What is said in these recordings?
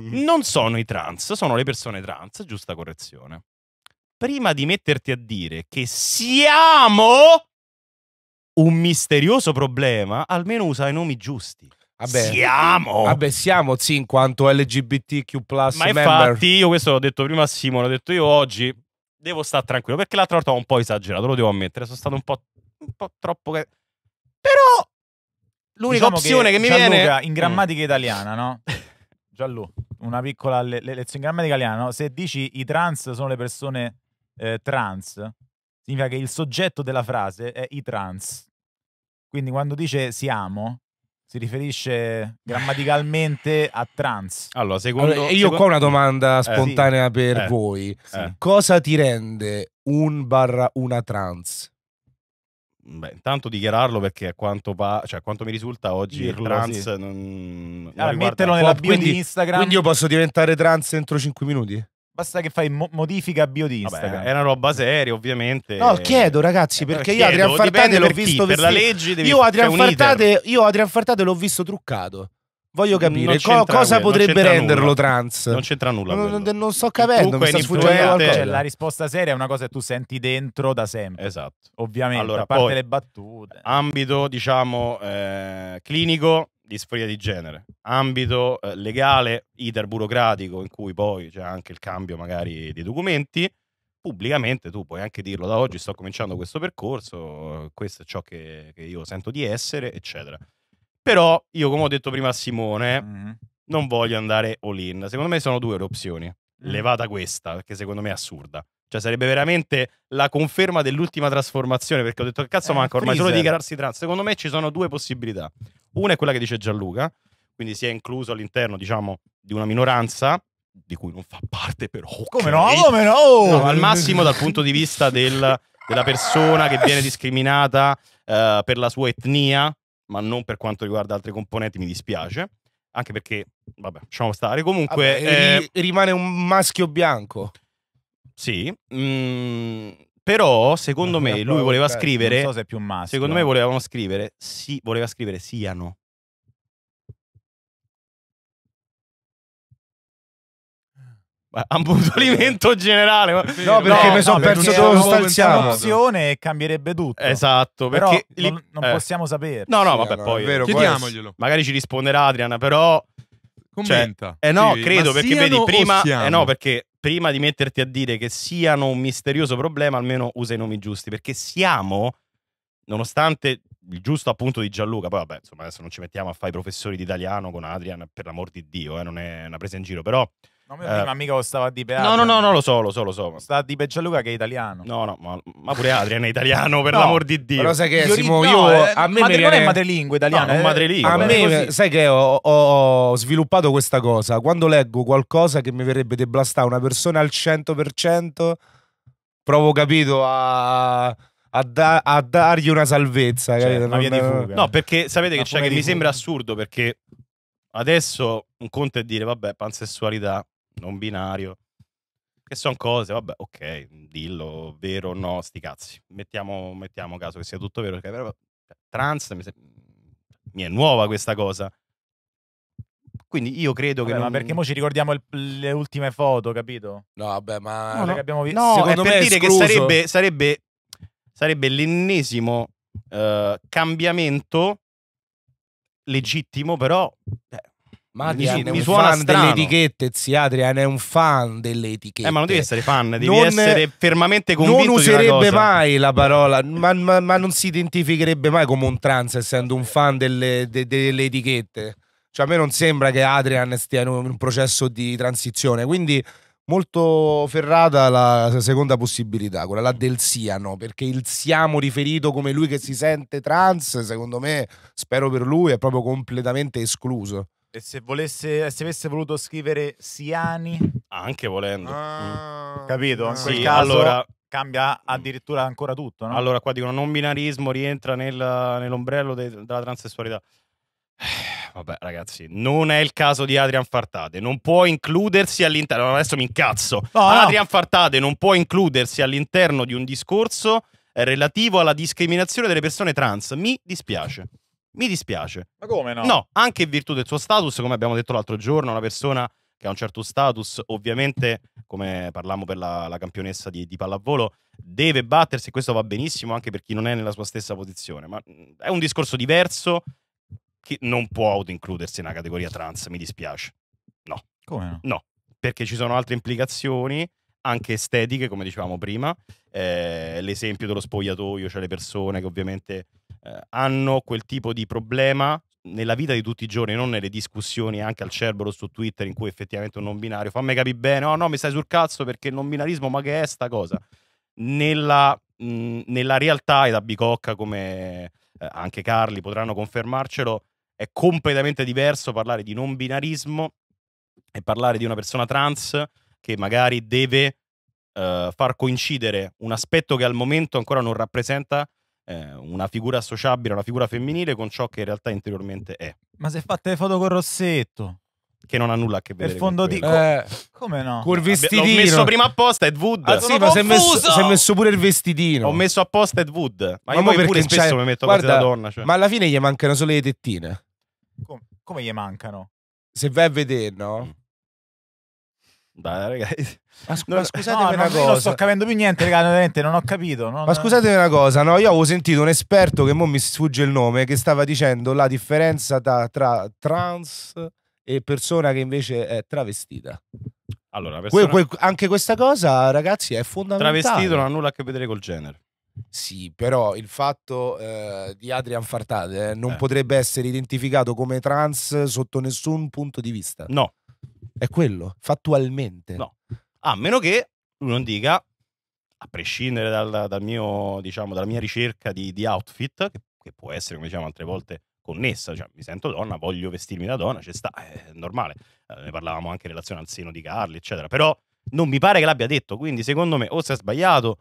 non sono i trans, sono le persone trans, giusta correzione. Prima di metterti a dire che siamo un misterioso problema, almeno usa i nomi giusti. Vabbè, siamo! Vabbè, siamo, sì, in quanto LGBTQ+. Ma member. infatti, io questo l'ho detto prima a Simone, l'ho detto io oggi, devo stare tranquillo, perché l'altra volta ho un po' esagerato, lo devo ammettere, sono stato un po', un po troppo... Però l'unica diciamo opzione che, che mi Gianluca, viene... in mm. grammatica mm. italiana, no? Giallo, una piccola le- le- lezione in grammatica italiana. Se dici i trans sono le persone eh, trans, significa che il soggetto della frase è i trans. Quindi quando dice siamo, si riferisce grammaticalmente a trans. Allora, secondo allora, io secondo... ho una domanda spontanea eh, sì. per eh, voi. Sì. Cosa ti rende un barra una trans? Beh, intanto dichiararlo perché a quanto, pa- cioè, a quanto mi risulta oggi Dirlo, trans sì. non, non allora, ah, metterlo nella bio quindi, di Instagram. Quindi io posso diventare trans entro 5 minuti? Basta che fai mo- modifica bio di Instagram. Vabbè, è una roba seria, ovviamente. No, chiedo ragazzi, eh, perché chiedo, io Adrian Fartate l'ho per visto chi? Per la legge devi... io Adrian, Fartate, io Adrian Fartate l'ho visto truccato. Voglio capire co- cosa potrebbe renderlo nulla. trans. Non c'entra nulla. Non, non sto capendo. Mi sta sfuggendo cioè, la risposta seria è una cosa che tu senti dentro da sempre. Esatto. Ovviamente, allora, a parte poi, le battute. Ambito, diciamo, eh, clinico, disforia di genere. Ambito eh, legale, iter burocratico, in cui poi c'è anche il cambio magari dei documenti. Pubblicamente tu puoi anche dirlo da oggi, sto cominciando questo percorso, questo è ciò che, che io sento di essere, eccetera. Però io, come ho detto prima a Simone, mm. non voglio andare all in. Secondo me sono due le opzioni. Mm. Levata questa, perché secondo me è assurda. Cioè, sarebbe veramente la conferma dell'ultima trasformazione. Perché ho detto: cazzo, eh, manca ormai freezer. solo dichiararsi trans. Secondo me ci sono due possibilità. Una è quella che dice Gianluca, quindi si è incluso all'interno, diciamo, di una minoranza di cui non fa parte, però. Okay. Come no? Come no? no al massimo, dal punto di vista del, della persona che viene discriminata uh, per la sua etnia, ma non per quanto riguarda altre componenti, mi dispiace. Anche perché, vabbè, lasciamo stare. Comunque... Vabbè, eh, rimane un maschio bianco. Sì. Mm, però, secondo me, lui voleva cioè, scrivere... Non so se è più un maschio. Secondo me volevano scrivere... Sì, voleva scrivere siano. Ambutolimento generale. No, perché no, mi sono no, perso dove stalziamo. e cambierebbe tutto. Esatto, perché li... non, non eh. possiamo sapere. No, no, vabbè, allora, poi vero, chiediamoglielo. Magari ci risponderà Adriana, però cioè, commenta. Cioè, eh no, sì, credo perché vedi prima eh no, perché prima di metterti a dire che siano un misterioso problema, almeno usa i nomi giusti, perché siamo nonostante il giusto appunto di Gianluca, poi vabbè, insomma, adesso non ci mettiamo a fare i professori di italiano con Adrian per l'amor di Dio, eh, non è una presa in giro, però No, mio eh. primo amico stava di Peagia. No, no, no, no, lo so, lo so, lo so. Sta di peggio Luca che è italiano. No, no, ma, ma pure Adrian è italiano, per no, l'amor di Dio. Però sai che io, Simo, io eh, a me madre, viene... non è madrelingua italiana, no, è eh. madrelingua. A me sai che ho, ho, sviluppato questa cosa, quando leggo qualcosa che mi verrebbe deblastare una persona al 100%, provo capito a a, da, a dargli una salvezza, cioè, una via di fuga. No, perché sapete che, c'è che mi sembra assurdo perché adesso un conto è dire vabbè pansessualità non binario, che sono cose, vabbè, ok, dillo, vero o no, sti cazzi. Mettiamo, mettiamo caso che sia tutto vero, perché però, cioè, trans mi, se... mi, è nuova questa cosa. Quindi io credo vabbè, che... Ma non... perché mo ci ricordiamo il, le ultime foto, capito? No, vabbè, ma... Cioè, no, no. Che abbiamo visto. no Secondo è per è dire escluso. che sarebbe, sarebbe, sarebbe l'ennesimo uh, cambiamento legittimo, però... Beh, cioè, ma mi, Adrian mi è suona fan delle etichette, zia Adrian è un fan delle etichette. Eh, ma non devi essere fan, devi non, essere fermamente convinto. Non userebbe mai la parola, ma, ma, ma, non si identificherebbe mai come un trans essendo un fan delle, de, delle etichette. Cioè, a me non sembra che Adrian stia in un processo di transizione, quindi molto ferrata la seconda possibilità, quella là del siano, perché il siamo riferito come lui che si sente trans, secondo me, spero per lui, è proprio completamente escluso. E se, volesse, eh, se avesse voluto scrivere Siani, anche volendo, ah, mm. capito? In quel caso allora, cambia addirittura ancora tutto. No? Allora, qua dicono non binarismo rientra nel, nell'ombrello de, della transessualità. Vabbè, ragazzi, non è il caso di Adrian Fartade. Non può includersi all'interno. Adesso mi incazzo. No, Adrian no. Fartade non può includersi all'interno di un discorso eh, relativo alla discriminazione delle persone trans. Mi dispiace. Mi dispiace. Ma come no? No, anche in virtù del suo status, come abbiamo detto l'altro giorno, una persona che ha un certo status, ovviamente, come parlammo per la, la campionessa di, di, pallavolo, deve battersi, e questo va benissimo anche per chi non è nella sua stessa posizione, ma è un discorso diverso che non può autoincludersi nella categoria trans, mi dispiace. No. Come no? No, perché ci sono altre implicazioni anche estetiche, come dicevamo prima. Eh, l'esempio dello spogliatoio, cioè le persone che ovviamente eh, hanno quel tipo di problema nella vita di tutti i giorni, non nelle discussioni anche al cerbero su Twitter in cui effettivamente un non binario fammi capire bene, oh no, mi stai sul cazzo perché il non binarismo, ma che è sta cosa? Nella, mh, nella realtà, e da Bicocca come eh, anche Carli potranno confermarcelo, è completamente diverso parlare di non binarismo e parlare di una persona trans che magari deve uh, far coincidere un aspetto che al momento ancora non rappresenta eh, una figura associabile, una figura femminile con ciò che in realtà interiormente è. Ma se fate le foto con Rossetto, che non ha nulla a che vedere. Il fondo di eh, come no? Col vestitino. L'ho messo prima apposta Ed Wood. Ah, sì, ma si è, messo, messo, pure il vestitino. Ho messo apposta Ed Wood. Ma, ma io pure spesso mi metto guarda, cose da donna. Cioè. Ma alla fine gli mancano solo le tettine. Come, come gli mancano? Se vai a vedere, no? Mm. Dai, ragazzi. Ma, scu- ma scusate no, una non cosa. Non sto capendo più niente, ragazzi, veramente non ho capito. Non, ma scusate una cosa, no? Io avevo sentito un esperto che mo mi sfugge il nome che stava dicendo la differenza tra, tra trans e persona che invece è travestita. Allora, persona... que, que, anche questa cosa, ragazzi, è fondamentale. Travestito non ha nulla a che vedere col genere. Sì, però il fatto eh, di Adrian Fartade eh, non eh. potrebbe essere identificato come trans sotto nessun punto di vista. No, è quello, fattualmente. No. A meno che tu non dica, a prescindere dal, dal mio, diciamo, dalla mia ricerca di, di outfit, che, che, può essere, come diciamo altre volte, connessa, cioè mi sento donna, voglio vestirmi da donna, ci sta, è normale. Eh, ne parlavamo anche in relazione al seno di Carli, eccetera. Però non mi pare che l'abbia detto, quindi secondo me o si è sbagliato,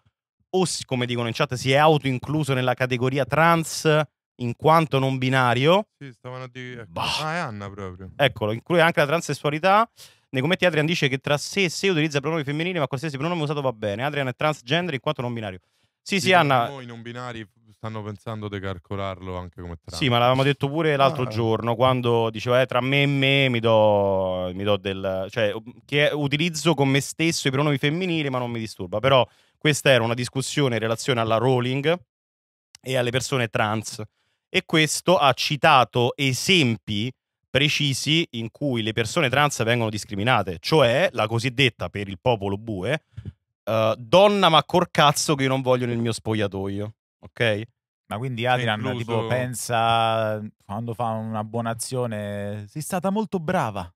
o come dicono in chat si è autoincluso nella categoria trans in quanto non binario. Sì, stavano a dire. Ecco. Ah, è Anna proprio. Eccolo, include anche la transessualità. Nei commenti Adrian dice che tra sé e sé utilizza pronomi femminili, ma qualsiasi pronome usato va bene. Adrian è transgender in quanto non binario. Sì, sì, Anna. Noi non binari stanno pensando di calcolarlo anche come trans. Sì, ma l'avevamo detto pure l'altro ah. giorno quando diceva eh, tra me e me mi do, mi do del... cioè che utilizzo con me stesso i pronomi femminili ma non mi disturba. Però questa era una discussione in relazione alla Rowling e alle persone trans e questo ha citato esempi precisi in cui le persone trans vengono discriminate, cioè la cosiddetta per il popolo bue uh, donna ma corcazzo che io non voglio nel mio spogliatoio, ok? Ma quindi cioè, Adrian incluso... tipo pensa quando fa una buona azione, sei stata molto brava.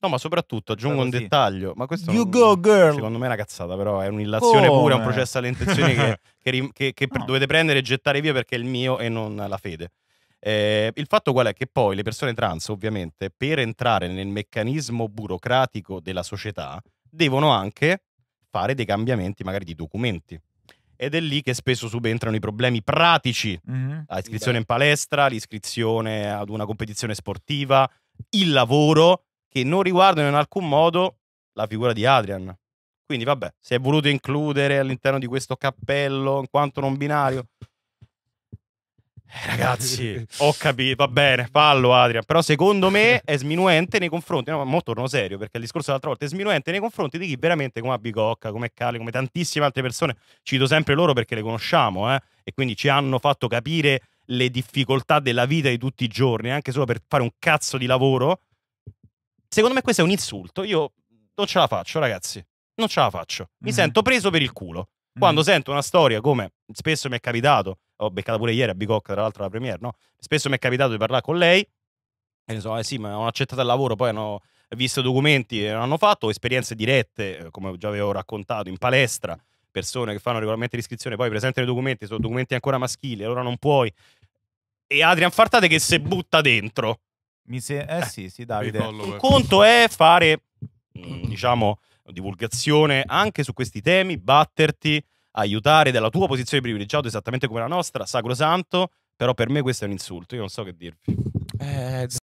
No, ma soprattutto aggiungo un dettaglio. Ma questo you non, go, girl. secondo me è una cazzata, però è un'illazione Come? è un processo alle intenzioni che, che, che, che no. dovete prendere e gettare via perché è il mio e non la fede. Eh, il fatto qual è che poi le persone trans, ovviamente, per entrare nel meccanismo burocratico della società, devono anche fare dei cambiamenti, magari di documenti ed è lì che spesso subentrano i problemi pratici, mm-hmm. l'iscrizione in palestra, l'iscrizione ad una competizione sportiva, il lavoro, che non riguardano in alcun modo la figura di Adrian. Quindi vabbè, se è voluto includere all'interno di questo cappello in quanto non binario. Eh, ragazzi, ho capito, va bene, fallo Adrian, però secondo me è sminuente nei confronti, no, ma torno serio perché il discorso dell'altra volta è sminuente nei confronti di chi veramente come Abicocca, come Cali, come tantissime altre persone, cito sempre loro perché le conosciamo eh, e quindi ci hanno fatto capire le difficoltà della vita di tutti i giorni, anche solo per fare un cazzo di lavoro, Secondo me questo è un insulto. Io non ce la faccio, ragazzi. Non ce la faccio. Mi mm. sento preso per il culo. Mm-hmm. Quando mm. sento una storia come spesso mi è capitato, ho beccato pure ieri a Bicocca, tra l'altro la premiere, no? Spesso mi è capitato di parlare con lei. E ne so, eh sì, ma hanno accettato il lavoro, poi hanno visto documenti e non hanno fatto, esperienze dirette, eh, come già avevo raccontato, in palestra, persone che fanno regolarmente l'iscrizione, poi presentano i documenti, sono documenti ancora maschili, allora non puoi. E Adrian Fartate che si butta dentro mi se- eh, eh sì, sì, Davide. Un conto è fare, mm. diciamo, divulgazione anche su questi temi, batterti, aiutare dalla tua posizione privilegiata esattamente come la nostra, sacrosanto, però per me questo è un insulto, io non so che dirvi. Eh,